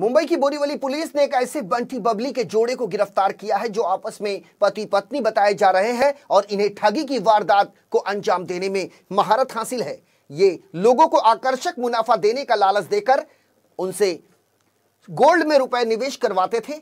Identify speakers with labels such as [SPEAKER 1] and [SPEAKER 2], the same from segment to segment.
[SPEAKER 1] मुंबई की बोरीवली पुलिस ने एक ऐसे बंटी बबली के जोड़े को गिरफ्तार किया है जो आपस में पति पत्नी बताए जा रहे हैं और इन्हें ठगी की वारदात को अंजाम देने में महारत हासिल है ये लोगों को आकर्षक मुनाफा देने का लालच देकर उनसे गोल्ड में रुपए निवेश करवाते थे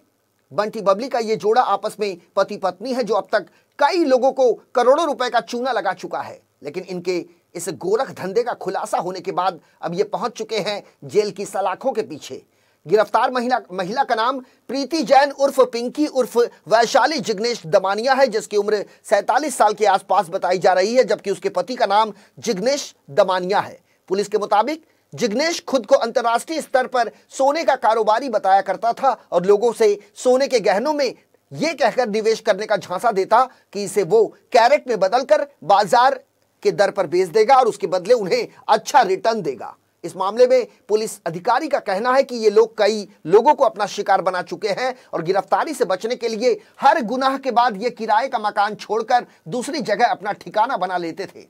[SPEAKER 1] बंटी बबली का ये जोड़ा आपस में पति पत्नी है जो अब तक कई लोगों को करोड़ों रुपए का चूना लगा चुका है लेकिन इनके इस गोरख धंधे का खुलासा होने के बाद अब ये पहुंच चुके हैं जेल की सलाखों के पीछे गिरफ्तार महिला महिला का नाम प्रीति जैन उर्फ पिंकी उर्फ वैशाली जिग्नेश दमानिया है जिसकी उम्र सैंतालीस साल के आसपास बताई जा रही है जबकि उसके पति का नाम जिग्नेश दमानिया है पुलिस के मुताबिक जिग्नेश खुद को अंतर्राष्ट्रीय स्तर पर सोने का कारोबारी बताया करता था और लोगों से सोने के गहनों में ये कहकर निवेश करने का झांसा देता कि इसे वो कैरेट में बदलकर बाजार के दर पर बेच देगा और उसके बदले उन्हें अच्छा रिटर्न देगा इस मामले में पुलिस अधिकारी का कहना है कि ये लोग कई लोगों को अपना शिकार बना चुके हैं और गिरफ्तारी से बचने के लिए हर गुनाह के बाद ये किराए का मकान छोड़कर दूसरी जगह अपना ठिकाना बना लेते थे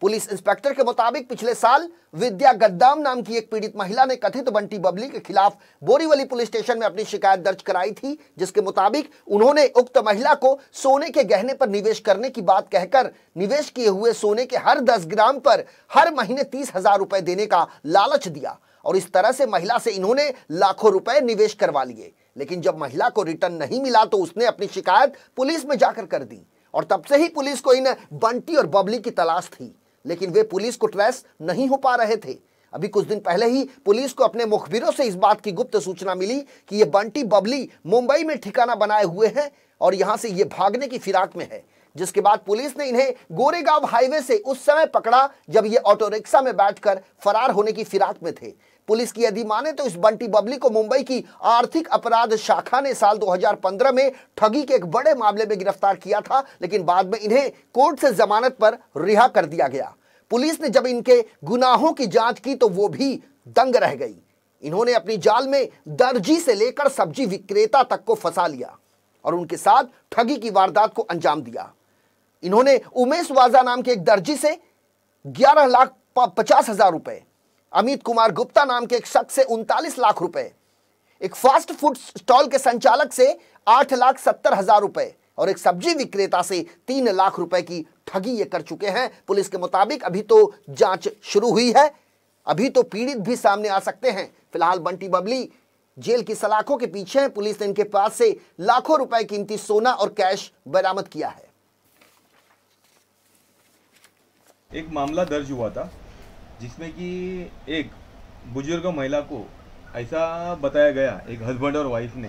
[SPEAKER 1] पुलिस इंस्पेक्टर के मुताबिक पिछले साल विद्या गद्दाम नाम की एक पीड़ित महिला ने कथित बंटी बबली के खिलाफ बोरीवली पुलिस स्टेशन में अपनी शिकायत दर्ज कराई थी जिसके मुताबिक उन्होंने उक्त महिला को सोने के गहने पर निवेश करने की बात कहकर निवेश किए हुए सोने के हर दस ग्राम पर हर महीने तीस हजार रुपए देने का लालच दिया और इस तरह से महिला से इन्होंने लाखों रुपए निवेश करवा लिए लेकिन जब महिला को रिटर्न नहीं मिला तो उसने अपनी शिकायत पुलिस में जाकर कर दी और तब से ही पुलिस को इन बंटी और बबली की तलाश थी लेकिन वे पुलिस को ट्रेस नहीं हो पा रहे थे अभी कुछ दिन पहले ही पुलिस को अपने मुखबिरों से इस बात की गुप्त सूचना मिली कि ये बंटी बबली मुंबई में ठिकाना बनाए हुए हैं और यहां से ये भागने की फिराक में है जिसके बाद पुलिस ने इन्हें गोरेगांव हाईवे से उस समय पकड़ा जब ये ऑटो रिक्शा में बैठकर फरार होने की फिराक में थे पुलिस की यदि माने तो इस बंटी बबली को मुंबई की आर्थिक अपराध शाखा ने साल 2015 में ठगी के एक बड़े मामले में गिरफ्तार किया था लेकिन बाद में इन्हें कोर्ट से जमानत पर रिहा कर दिया गया पुलिस ने जब इनके गुनाहों की जांच की तो वो भी दंग रह गई इन्होंने अपनी जाल में दर्जी से लेकर सब्जी विक्रेता तक को फंसा लिया और उनके साथ ठगी की वारदात को अंजाम दिया इन्होंने उमेश वाजा नाम के एक दर्जी से ग्यारह लाख पचास हजार रुपए अमित कुमार गुप्ता नाम के एक शख्स से उनतालीस लाख रुपए एक फास्ट फूड स्टॉल के संचालक से आठ लाख सत्तर हजार रुपए और एक सब्जी विक्रेता से तीन लाख रुपए की ठगी ये कर चुके हैं पुलिस के मुताबिक अभी तो जांच शुरू हुई है अभी तो पीड़ित भी सामने आ सकते हैं फिलहाल बंटी बबली जेल की सलाखों के पीछे हैं पुलिस ने इनके पास से लाखों रुपए कीमती सोना और कैश बरामद किया है
[SPEAKER 2] एक मामला दर्ज हुआ था जिसमें कि एक बुजुर्ग महिला को ऐसा बताया गया एक हस्बैंड और वाइफ ने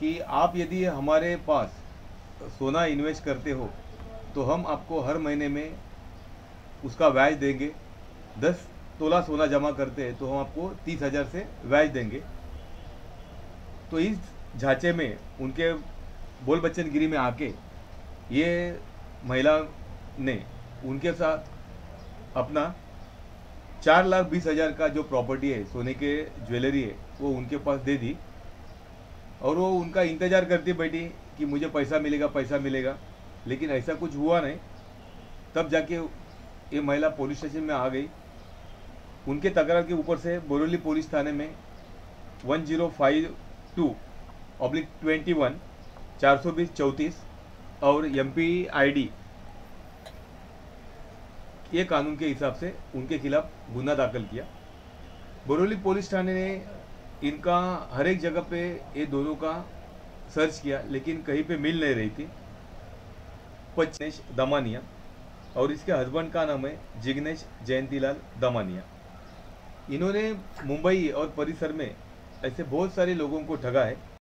[SPEAKER 2] कि आप यदि हमारे पास सोना इन्वेस्ट करते हो तो हम आपको हर महीने में उसका व्याज देंगे दस तोला सोना जमा करते हैं तो हम आपको तीस हज़ार से व्याज देंगे तो इस झांचे में उनके बोल बच्चन गिरी में आके ये महिला ने उनके साथ अपना चार लाख बीस हज़ार का जो प्रॉपर्टी है सोने के ज्वेलरी है वो उनके पास दे दी और वो उनका इंतज़ार करती बैठी कि मुझे पैसा मिलेगा पैसा मिलेगा लेकिन ऐसा कुछ हुआ नहीं तब जाके ये महिला पुलिस स्टेशन में आ गई उनके तकरार के ऊपर से बोरेली पुलिस थाने में 1052 ऑब्लिक सौ बीस चौंतीस और एम पी आई डी ये कानून के हिसाब से उनके खिलाफ गुना दाखिल किया बोरोली पुलिस थाने ने इनका हर एक जगह पे ये दोनों का सर्च किया लेकिन कहीं पे मिल नहीं रही थी जिग्नेश दमानिया और इसके हस्बैंड का नाम है जिग्नेश जयंतीलाल दमानिया इन्होंने मुंबई और परिसर में ऐसे बहुत सारे लोगों को ठगा है